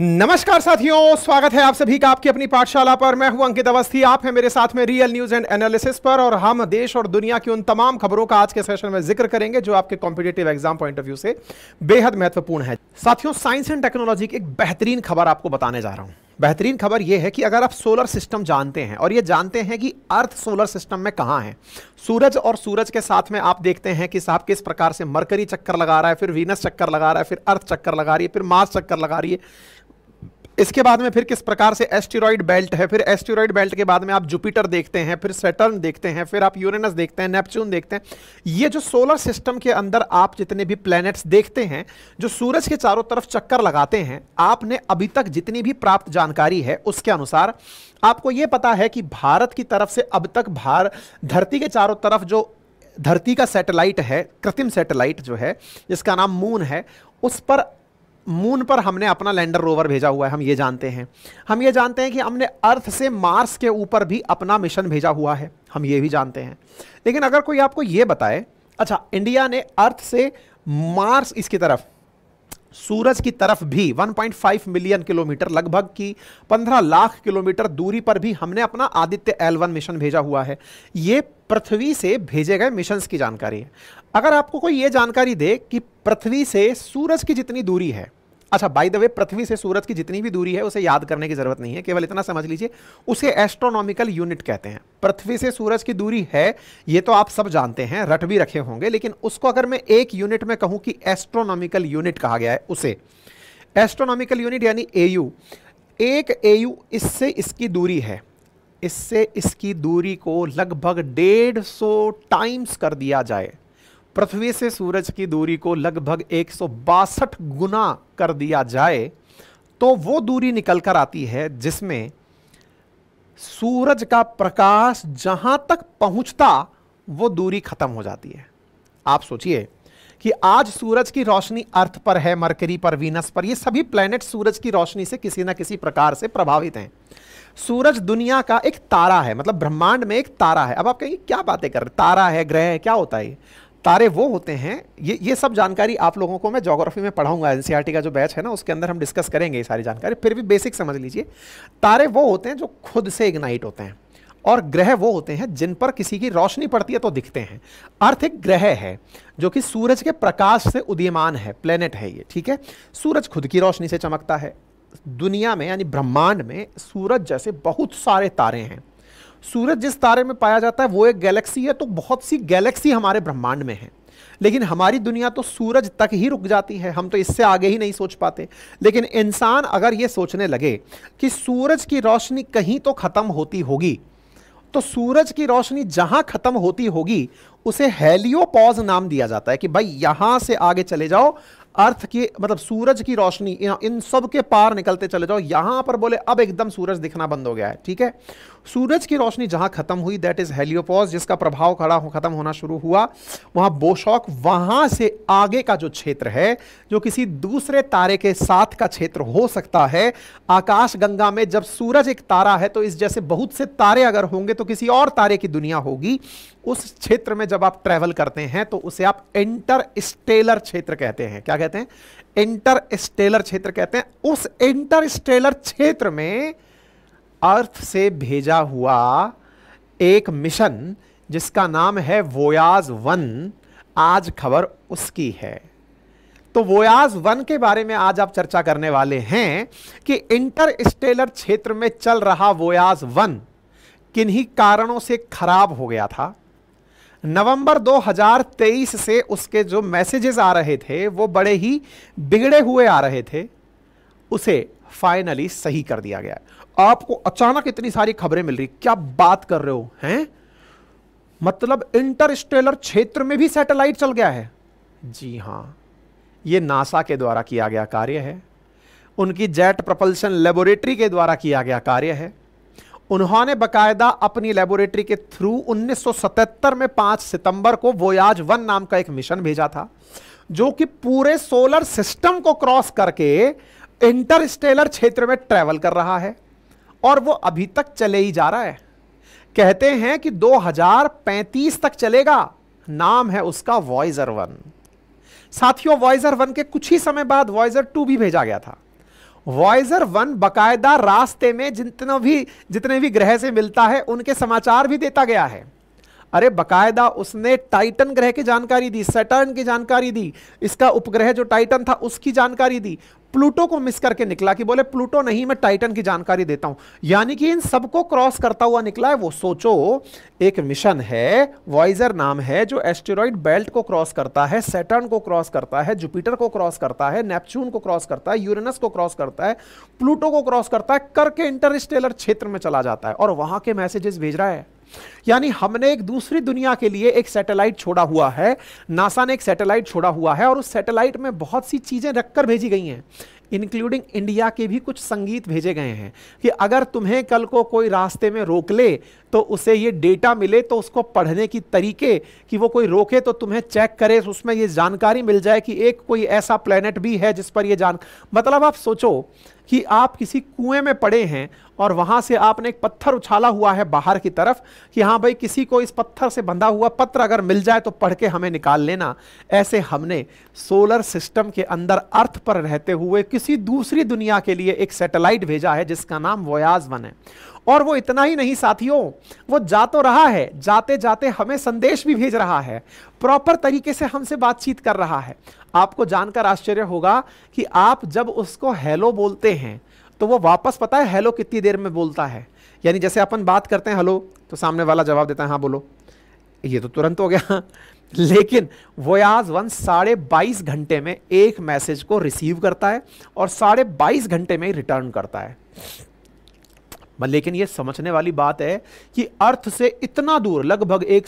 नमस्कार साथियों स्वागत है आप सभी का आपकी अपनी पाठशाला पर मैं हूं अंकित अवस्थी आप हैं मेरे साथ में रियल न्यूज एंड एनालिसिस पर और हम देश और दुनिया की उन तमाम खबरों का आज के सेशन में जिक्र करेंगे जो आपके competitive exam point of view से बेहद महत्वपूर्ण है साथियों साइंस एंड टेक्नोलॉजी की एक बेहतरीन खबर आपको बताने जा रहा हूं बेहतरीन खबर यह है कि अगर आप सोलर सिस्टम जानते हैं और ये जानते हैं कि अर्थ सोलर सिस्टम में कहाँ है सूरज और सूरज के साथ में आप देखते हैं कि साहब किस प्रकार से मरकरी चक्कर लगा रहा है फिर वीनस चक्कर लगा रहा है फिर अर्थ चक्कर लगा रही है फिर मार्स चक्कर लगा रही है इसके बाद में फिर किस प्रकार से एस्टेरॉइड बेल्ट है फिर एस्टेरॉइड बेल्ट के बाद में आप जुपिटर देखते हैं फिर सेटर्न देखते हैं फिर आप यूरेनस देखते हैं नेपच्यून देखते हैं ये जो सोलर सिस्टम के अंदर आप जितने भी प्लैनेट्स देखते हैं जो सूरज के चारों तरफ चक्कर लगाते हैं आपने अभी तक जितनी भी प्राप्त जानकारी है उसके अनुसार आपको ये पता है कि भारत की तरफ से अब तक भार धरती के चारों तरफ जो धरती का सेटेलाइट है कृत्रिम सेटेलाइट जो है जिसका नाम मून है उस पर मून पर हमने अपना लैंडर रोवर भेजा हुआ है हम ये जानते हैं हम ये जानते हैं कि हमने अर्थ से मार्स के ऊपर भी अपना मिशन भेजा हुआ है हम ये भी जानते हैं लेकिन अगर कोई आपको ये बताए अच्छा इंडिया ने अर्थ से मार्स इसकी तरफ सूरज की तरफ भी 1.5 मिलियन किलोमीटर लगभग की 15 लाख किलोमीटर दूरी पर भी हमने अपना आदित्य एल मिशन भेजा हुआ है ये पृथ्वी से भेजे गए मिशन की जानकारी है अगर आपको कोई ये जानकारी दे कि पृथ्वी से सूरज की जितनी दूरी है अच्छा बाई द वे पृथ्वी से सूरज की जितनी भी दूरी है उसे याद करने की जरूरत नहीं है केवल इतना समझ लीजिए उसे एस्ट्रोनॉमिकल यूनिट कहते हैं पृथ्वी से सूरज की दूरी है ये तो आप सब जानते हैं रट भी रखे होंगे लेकिन उसको अगर मैं एक यूनिट में कहूं कि एस्ट्रोनॉमिकल यूनिट कहा गया है उसे एस्ट्रोनॉमिकल यूनिट यानी ए एक ए इससे इसकी दूरी है इससे इसकी दूरी को लगभग डेढ़ सौ टाइम्स कर दिया जाए पृथ्वी से सूरज की दूरी को लगभग एक गुना कर दिया जाए तो वो दूरी निकल कर आती है जिसमें सूरज का प्रकाश जहां तक पहुंचता वो दूरी खत्म हो जाती है आप सोचिए कि आज सूरज की रोशनी अर्थ पर है मरकरी पर वीनस पर ये सभी प्लैनेट सूरज की रोशनी से किसी ना किसी प्रकार से प्रभावित हैं सूरज दुनिया का एक तारा है मतलब ब्रह्मांड में एक तारा है अब आप कहेंगे क्या बातें कर रहे तारा है ग्रह है क्या होता है तारे वो होते हैं ये ये सब जानकारी आप लोगों को मैं जोग्राफी में पढ़ाऊंगा एन का जो बैच है ना उसके अंदर हम डिस्कस करेंगे ये सारी जानकारी फिर भी बेसिक समझ लीजिए तारे वो होते हैं जो खुद से इग्नाइट होते हैं और ग्रह वो होते हैं जिन पर किसी की रोशनी पड़ती है तो दिखते हैं अर्थ एक ग्रह है जो कि सूरज के प्रकाश से उदयमान है प्लेनेट है ये ठीक है सूरज खुद की रोशनी से चमकता है दुनिया में यानी ब्रह्मांड में सूरज जैसे बहुत सारे तारे हैं सूरज जिस तारे में पाया जाता है वो एक गैलेक्सी है तो बहुत सी गैलेक्सी हमारे ब्रह्मांड में है लेकिन हमारी दुनिया तो सूरज तक ही रुक जाती है हम तो इससे आगे ही नहीं सोच पाते लेकिन इंसान अगर ये सोचने लगे कि सूरज की रोशनी कहीं तो ख़त्म होती होगी तो सूरज की रोशनी जहां ख़त्म होती होगी उसे हेलियोपॉज नाम दिया जाता है कि भाई यहां से आगे चले जाओ अर्थ की मतलब सूरज की रोशनी इन सब के पार निकलते चले जाओ यहां पर बोले अब एकदम सूरज दिखना बंद हो गया है ठीक है सूरज की रोशनी जहां खत्म हुई दैट इज हेलियोपॉज जिसका प्रभाव खड़ा हो खत्म होना शुरू हुआ वहां बोशॉक वहां से आगे का जो क्षेत्र है जो किसी दूसरे तारे के साथ का क्षेत्र हो सकता है आकाश गंगा में जब सूरज एक तारा है तो इस जैसे बहुत से तारे अगर होंगे तो किसी और तारे की दुनिया होगी उस क्षेत्र में जब आप ट्रेवल करते हैं तो उसे आप इंटर स्टेलर क्षेत्र कहते हैं क्या कहते कहते हैं इंटर स्टेलर क्षेत्र कहते हैं उस इंटर स्टेलर क्षेत्र में अर्थ से भेजा हुआ एक मिशन जिसका नाम है वोयाज वन आज खबर उसकी है तो वोयाज वन के बारे में आज आप चर्चा करने वाले हैं कि इंटर स्टेलर क्षेत्र में चल रहा वोयाज वन किन्हीं कारणों से खराब हो गया था नवंबर 2023 से उसके जो मैसेजेस आ रहे थे वो बड़े ही बिगड़े हुए आ रहे थे उसे फाइनली सही कर दिया गया आपको अचानक इतनी सारी खबरें मिल रही क्या बात कर रहे हो हैं मतलब इंटरस्टेलर क्षेत्र में भी सैटेलाइट चल गया है जी हां ये नासा के द्वारा किया गया कार्य है उनकी जेट प्रपल्शन लेबोरेटरी के द्वारा किया गया कार्य है उन्होंने बकायदा अपनी लेबोरेटरी के थ्रू 1977 में 5 सितंबर को वोयाज वन नाम का एक मिशन भेजा था जो कि पूरे सोलर सिस्टम को क्रॉस करके इंटरस्टेलर क्षेत्र में ट्रेवल कर रहा है और वो अभी तक चले ही जा रहा है कहते हैं कि 2035 तक चलेगा नाम है उसका वॉइजर वन साथियों वॉइजर वन के कुछ ही समय बाद वॉइजर टू भी भेजा गया था वॉयजर वन बकायदा रास्ते में जितने भी जितने भी ग्रह से मिलता है उनके समाचार भी देता गया है अरे बकायदा उसने टाइटन ग्रह की जानकारी दी सटर्न की जानकारी दी इसका उपग्रह जो टाइटन था उसकी जानकारी दी प्लूटो को मिस करके निकला कि बोले प्लूटो नहीं मैं टाइटन की जानकारी देता हूं यानी कि इन सबको क्रॉस करता हुआ निकला है वो सोचो एक मिशन है वॉइजर नाम है जो एस्टेरॉइड बेल्ट को क्रॉस करता है सेटर्न को क्रॉस करता है जुपिटर को क्रॉस करता है नेपच्यून को क्रॉस करता है यूरेनस को क्रॉस करता है प्लूटो को क्रॉस करता है करके इंटरस्टेलर क्षेत्र में चला जाता है और वहां के मैसेजेस भेज रहा है यानी हमने एक दूसरी दुनिया के लिए एक सैटेलाइट छोड़ा हुआ है नासा ने एक सैटेलाइट छोड़ा हुआ है और उस सैटेलाइट में बहुत सी चीज़ें रखकर भेजी गई हैं इंक्लूडिंग इंडिया के भी कुछ संगीत भेजे गए हैं कि अगर तुम्हें कल को कोई रास्ते में रोक ले तो उसे ये डेटा मिले तो उसको पढ़ने की तरीके कि वो कोई रोके तो तुम्हें चेक करे तो उसमें ये जानकारी मिल जाए कि एक कोई ऐसा प्लेनेट भी है जिस पर ये जान मतलब आप सोचो कि आप किसी कुएं में पड़े हैं और वहां से आपने एक पत्थर उछाला हुआ है बाहर की तरफ कि हाँ भाई किसी को इस पत्थर से बंधा हुआ पत्र अगर मिल जाए तो पढ़ के हमें निकाल लेना ऐसे हमने सोलर सिस्टम के अंदर अर्थ पर रहते हुए किसी दूसरी दुनिया के लिए एक सैटेलाइट भेजा है जिसका नाम वोयाज वन है और वो इतना ही नहीं साथियों वो जा तो रहा है जाते जाते हमें संदेश भी भेज रहा है प्रॉपर तरीके से हमसे बातचीत कर रहा है आपको जानकर आश्चर्य होगा कि आप जब उसको हेलो बोलते हैं तो वो वापस पता है हेलो कितनी देर में बोलता है यानी जैसे अपन बात करते हैं हेलो तो सामने वाला जवाब देता है हाँ बोलो ये तो तुरंत हो गया लेकिन वोयाज वन साढ़े बाईस घंटे में एक मैसेज को रिसीव करता है और साढ़े बाईस घंटे में रिटर्न करता है लेकिन यह समझने वाली बात है कि अर्थ से इतना दूर लगभग एक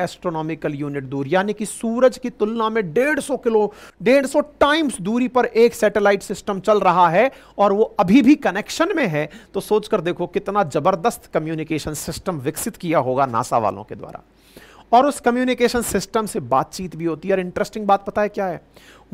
एस्ट्रोनॉमिकल यूनिट दूर यानी कि सूरज की तुलना में 150 किलो 150 टाइम्स दूरी पर एक सैटेलाइट सिस्टम चल रहा है और वो अभी भी कनेक्शन में है तो सोचकर देखो कितना जबरदस्त कम्युनिकेशन सिस्टम विकसित किया होगा नासा वालों के द्वारा और उस कम्युनिकेशन सिस्टम से बातचीत भी होती है और इंटरेस्टिंग बात पता है क्या है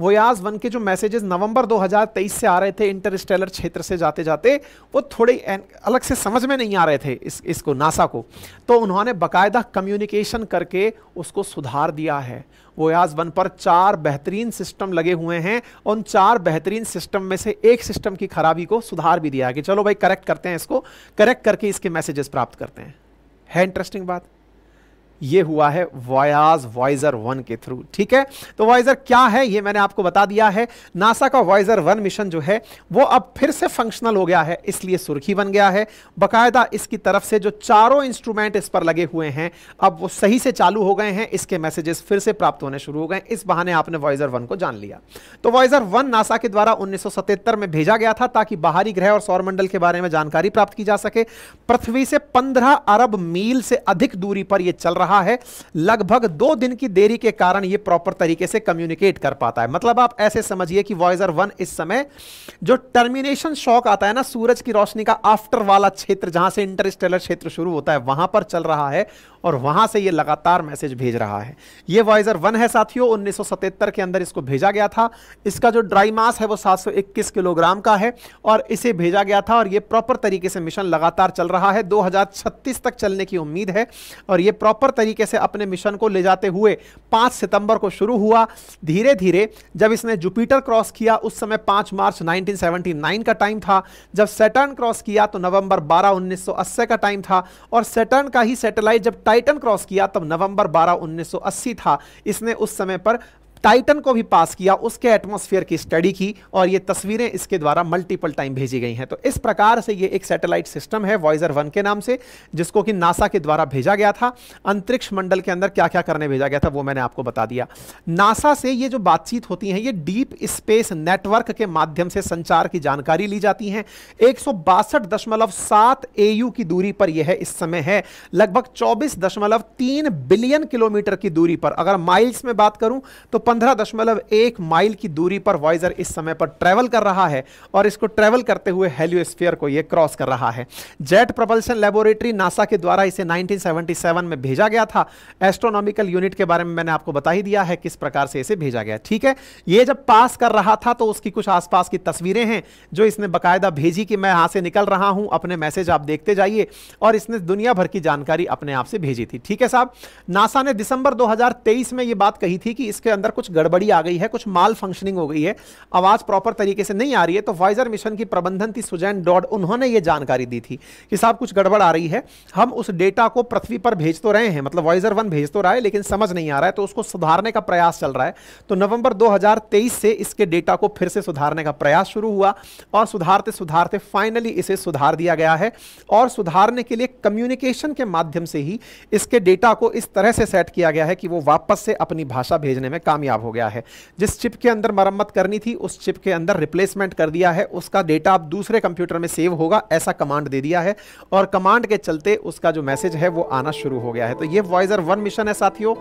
वोयाज वन के जो मैसेजेस नवंबर 2023 से आ रहे थे इंटरस्टेलर क्षेत्र से जाते जाते वो थोड़े अलग से समझ में नहीं आ रहे थे इस इसको नासा को तो उन्होंने बाकायदा कम्युनिकेशन करके उसको सुधार दिया है वोयाज वन पर चार बेहतरीन सिस्टम लगे हुए हैं उन चार बेहतरीन सिस्टम में से एक सिस्टम की खराबी को सुधार भी दिया है कि चलो भाई करेक्ट करते हैं इसको करेक्ट करके इसके मैसेजेस प्राप्त करते हैं है इंटरेस्टिंग बात ये हुआ है वॉयाज वॉइजर वन के थ्रू ठीक है तो वॉइजर क्या है ये मैंने आपको बता दिया है नासा का वॉइजर वन मिशन जो है वो अब फिर से फंक्शनल हो गया है इसलिए सुर्खी बन गया है बकायदा इसकी तरफ से जो चारों इंस्ट्रूमेंट इस पर लगे हुए हैं अब वो सही से चालू हो गए हैं इसके मैसेजेस फिर से प्राप्त होने शुरू हो गए इस बहाने आपने वॉइजर वन को जान लिया तो वॉइजर वन नासा के द्वारा उन्नीस में भेजा गया था ताकि बाहरी ग्रह और सौरमंडल के बारे में जानकारी प्राप्त की जा सके पृथ्वी से पंद्रह अरब मील से अधिक दूरी पर यह चल रहा रहा है लगभग दो दिन की देरी के कारण ये प्रॉपर तरीके से कम्युनिकेट कर पाता है मतलब आप ऐसे समझिए कि वॉयजर वन इस समय जो टर्मिनेशन शॉक आता है ना सूरज की रोशनी का आफ्टर वाला क्षेत्र जहां से इंटरस्टेलर क्षेत्र शुरू होता है वहां पर चल रहा है और वहां से ये लगातार मैसेज भेज रहा है ये वॉयजर वन है साथियों उन्नीस के अंदर इसको भेजा गया था इसका जो ड्राई मास है वो 721 किलोग्राम का है और इसे भेजा गया था और ये प्रॉपर तरीके से मिशन लगातार चल रहा है 2036 तक चलने की उम्मीद है और ये प्रॉपर तरीके से अपने मिशन को ले जाते हुए 5 सितंबर को शुरू हुआ धीरे धीरे जब इसने जुपिटर क्रॉस किया उस समय 5 मार्च 1979 का टाइम था जब सेटर्न क्रॉस किया तो नवंबर 12 1980 का टाइम था और सेटर्न का ही सैटेलाइट जब टाइटन क्रॉस किया तब नवंबर बारह उन्नीस था इसने उस समय पर टाइटन को भी पास किया उसके एटमोसफियर की स्टडी की और ये तस्वीरें इसके द्वारा मल्टीपल टाइम भेजी गई हैं तो इस प्रकार से ये एक सैटेलाइट सिस्टम है वॉइजर वन के नाम से जिसको कि नासा के द्वारा भेजा गया था अंतरिक्ष मंडल के अंदर क्या क्या करने भेजा गया था वो मैंने आपको बता दिया नासा से ये जो बातचीत होती है ये डीप स्पेस नेटवर्क के माध्यम से संचार की जानकारी ली जाती है एक एयू की दूरी पर यह इस समय है लगभग चौबीस बिलियन किलोमीटर की दूरी पर अगर माइल्स में बात करूं तो 15.1 माइल की दूरी पर वॉइजर इस समय पर ट्रैवल कर रहा है और इसको ट्रैवल करते हुए हेलियोस्फीयर को ये क्रॉस कर रहा है जेट प्रपल्शन लेबोरेटरी नासा के द्वारा इसे 1977 में भेजा गया था एस्ट्रोनॉमिकल यूनिट के बारे में मैंने आपको बता ही दिया है किस प्रकार से इसे भेजा गया ठीक है ये जब पास कर रहा था तो उसकी कुछ आसपास की तस्वीरें हैं जो इसने बाकायदा भेजी कि मैं यहाँ से निकल रहा हूँ अपने मैसेज आप देखते जाइए और इसने दुनिया भर की जानकारी अपने आप से भेजी थी ठीक है साहब नासा ने दिसंबर दो में ये बात कही थी कि इसके अंदर कुछ गड़बड़ी आ गई है कुछ माल फंक्शनिंग हो गई है आवाज़ प्रॉपर तरीके से नहीं आ रही है तो वाइजर मिशन की प्रबंधन थी सुजैन डॉड उन्होंने ये जानकारी दी थी कि साहब कुछ गड़बड़ आ रही है हम उस डेटा को पृथ्वी पर भेज तो रहे हैं मतलब वाइजर वन भेज तो रहा है लेकिन समझ नहीं आ रहा है तो उसको सुधारने का प्रयास चल रहा है तो नवंबर दो से इसके डेटा को फिर से सुधारने का प्रयास शुरू हुआ और सुधारते सुधारते फाइनली इसे सुधार दिया गया है और सुधारने के लिए कम्युनिकेशन के माध्यम से ही इसके डेटा को इस तरह से सेट किया गया है कि वो वापस से अपनी भाषा भेजने में कामयाब कामयाब हो गया है जिस चिप के अंदर मरम्मत करनी थी उस चिप के अंदर रिप्लेसमेंट कर दिया है उसका डेटा अब दूसरे कंप्यूटर में सेव होगा ऐसा कमांड दे दिया है और कमांड के चलते उसका जो मैसेज है वो आना शुरू हो गया है तो ये वॉइजर वन मिशन है साथियों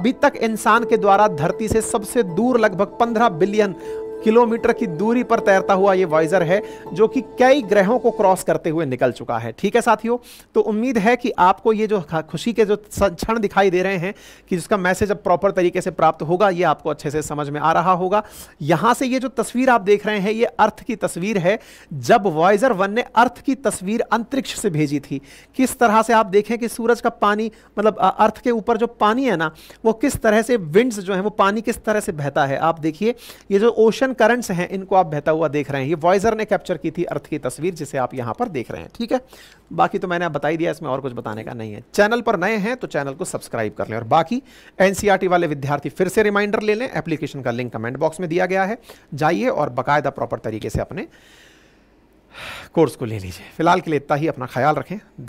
अभी तक इंसान के द्वारा धरती से सबसे दूर लगभग पंद्रह बिलियन किलोमीटर की दूरी पर तैरता हुआ ये वाइजर है जो कि कई ग्रहों को क्रॉस करते हुए निकल चुका है ठीक है साथियों तो उम्मीद है कि आपको ये जो खुशी के जो क्षण दिखाई दे रहे हैं कि जिसका मैसेज अब प्रॉपर तरीके से प्राप्त होगा ये आपको अच्छे से समझ में आ रहा होगा यहाँ से ये जो तस्वीर आप देख रहे हैं ये अर्थ की तस्वीर है जब वॉइजर वन ने अर्थ की तस्वीर अंतरिक्ष से भेजी थी किस तरह से आप देखें कि सूरज का पानी मतलब अर्थ के ऊपर जो पानी है ना वो किस तरह से विंड्स जो है वो पानी किस तरह से बहता है आप देखिए ये जो ओशन न्यूटन करंट्स हैं इनको आप बहता हुआ देख रहे हैं ये वॉइजर ने कैप्चर की थी अर्थ की तस्वीर जिसे आप यहाँ पर देख रहे हैं ठीक है बाकी तो मैंने आप बताई दिया इसमें और कुछ बताने का नहीं है चैनल पर नए हैं तो चैनल को सब्सक्राइब कर लें और बाकी एनसीईआरटी e वाले विद्यार्थी फिर से रिमाइंडर ले लें एप्लीकेशन का लिंक कमेंट बॉक्स में दिया गया है जाइए और बाकायदा प्रॉपर तरीके से अपने कोर्स को ले लीजिए फिलहाल के लिए इतना ही अपना ख्याल रखें